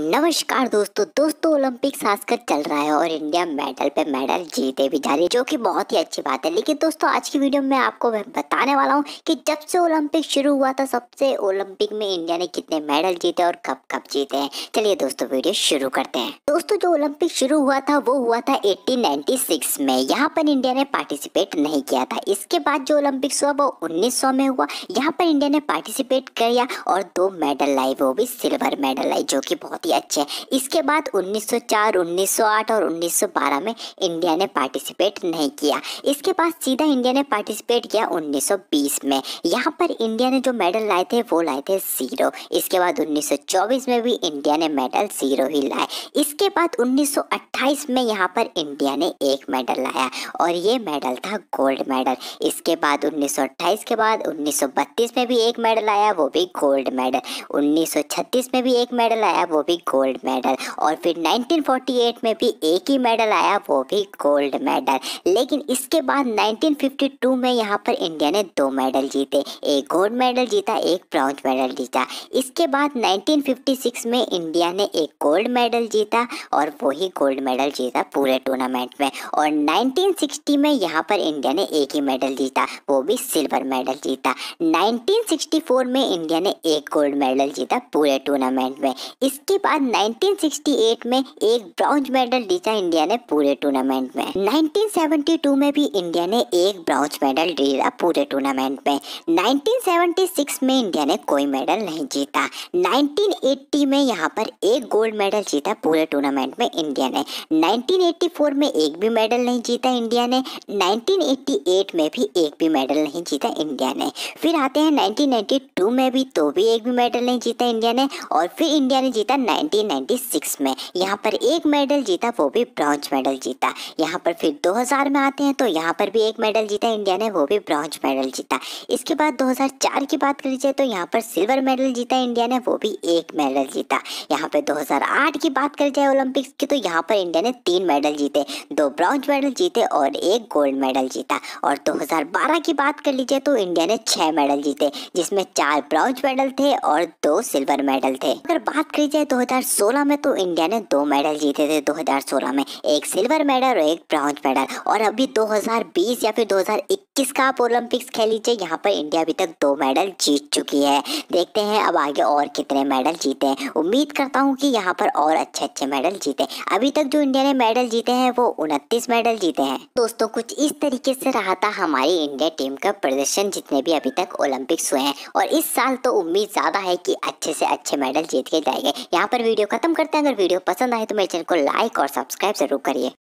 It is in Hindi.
नमस्कार दोस्तों दोस्तों ओलंपिक्स आजकल चल रहा है और इंडिया मेडल पे मेडल जीते भी जा रही है जो कि बहुत ही अच्छी बात है लेकिन दोस्तों आज की वीडियो में आपको मैं बताने वाला हूँ कि जब से ओलंपिक शुरू हुआ था सबसे ओलंपिक में इंडिया ने कितने मेडल जीते और कब कब जीते हैं चलिए दोस्तों वीडियो शुरू करते हैं दोस्तों जो ओलंपिक शुरू हुआ था वो हुआ था एट्टीन में यहाँ पर इंडिया ने पार्टिसिपेट नहीं किया था इसके बाद जो ओलंपिक्स हुआ वो उन्नीस में हुआ यहाँ पर इंडिया ने पार्टिसिपेट किया और दो मेडल लाए वो भी सिल्वर मेडल लाई जो की बहुत ही अच्छे हैं इसके बाद 1904, 1908 और 1912 में इंडिया ने पार्टिसिपेट नहीं किया इसके बाद सीधा इंडिया ने पार्टिसिपेट किया 1920 में यहाँ पर इंडिया ने जो मेडल लाए थे वो लाए थे ज़ीरो इसके बाद 1924 में भी इंडिया ने मेडल ज़ीरो ही लाए इसके बाद 1928 में यहाँ पर इंडिया ने एक मेडल लाया और ये मेडल था गोल्ड मेडल इसके बाद उन्नीस के बाद उन्नीस में भी एक मेडल आया वो भी गोल्ड मेडल उन्नीस में भी एक मेडल आया वो भी भी गोल्ड मेडल और फिर 1948 में भी एक ही मेडल आया वो भी गोल्ड मेडल लेकिन इसके बाद 1952 में यहाँ पर इंडिया ने दो मेडल जीते एक गोल्ड मेडल जीता एक ब्रॉन्ज मेडल जीता इसके बाद 1956 में इंडिया ने एक गोल्ड मेडल जीता और वही गोल्ड मेडल जीता पूरे टूर्नामेंट में और 1960 में यहाँ पर इंडिया ने एक ही मेडल जीता वो भी सिल्वर मेडल जीता 1964 में इंडिया ने एक गोल्ड मेडल जीता पूरे टूर्नामेंट में इसके बाद 1968 में एक ब्रॉन्ज मेडल जीता इंडिया ने पूरे टूर्नामेंट में 1972 में भी इंडिया ने एक ब्रॉन्ज मेडल जीता पूरे टूर्नामेंट में 1976 में इंडिया ने कोई मेडल नहीं जीता 1980 में यहाँ पर एक गोल्ड मेडल जीता पूरे टूर्नामेंट में इंडिया ने 1984 में एक भी मेडल नहीं जीता इंडिया ने 1988 में भी एक भी मेडल नहीं जीता इंडिया ने फिर आते हैं 1992 में भी तो भी एक भी मेडल नहीं जीता इंडिया ने और फिर इंडिया ने जीता 1996 में यहाँ पर एक मेडल जीता वो भी ब्रॉन्ज मेडल जीता यहाँ पर फिर 2000 में आते हैं तो यहाँ पर भी एक मेडल जीता इंडिया ने वो भी ब्रॉन्ज मेडल जीता इसके बाद 2004 की बात करी जाए तो यहाँ पर सिल्वर मेडल जीता इंडिया ने वो भी एक मेडल जीता यहाँ पर 2008 की बात करी जाए ओलंपिक्स की तो यहाँ पर इंडिया ने तीन मेडल जीते दो ब्रॉन्ज मेडल जीते और एक गोल्ड मेडल जीता और दो की बात कर लीजिए तो इंडिया ने छः मेडल जीते जिसमें चार ब्रॉन्ज मेडल थे और दो सिल्वर मेडल थे अगर बात करी जाए दो 2016 में तो इंडिया ने दो मेडल जीते थे 2016 में एक सिल्वर मेडल और एक ब्राउन मेडल और अभी 2020 या फिर 2021 का आप ओलंपिक्स खेल लीजिए यहाँ पर इंडिया अभी तक दो मेडल जीत चुकी है देखते हैं अब आगे और कितने मेडल जीते हैं उम्मीद करता हूँ कि यहाँ पर और अच्छे अच्छे मेडल जीते अभी तक जो इंडिया ने मेडल जीते हैं वो उनतीस मेडल जीते हैं दोस्तों कुछ इस तरीके से रहा था हमारी इंडिया टीम का प्रदर्शन जितने भी अभी तक ओलंपिक्स हुए हैं और इस साल तो उम्मीद ज़्यादा है कि अच्छे से अच्छे मेडल जीत के जाएंगे यहाँ यहाँ पर वीडियो खत्म करते हैं अगर वीडियो पसंद आए तो मेरे चैनल को लाइक और सब्सक्राइब जरूर करिए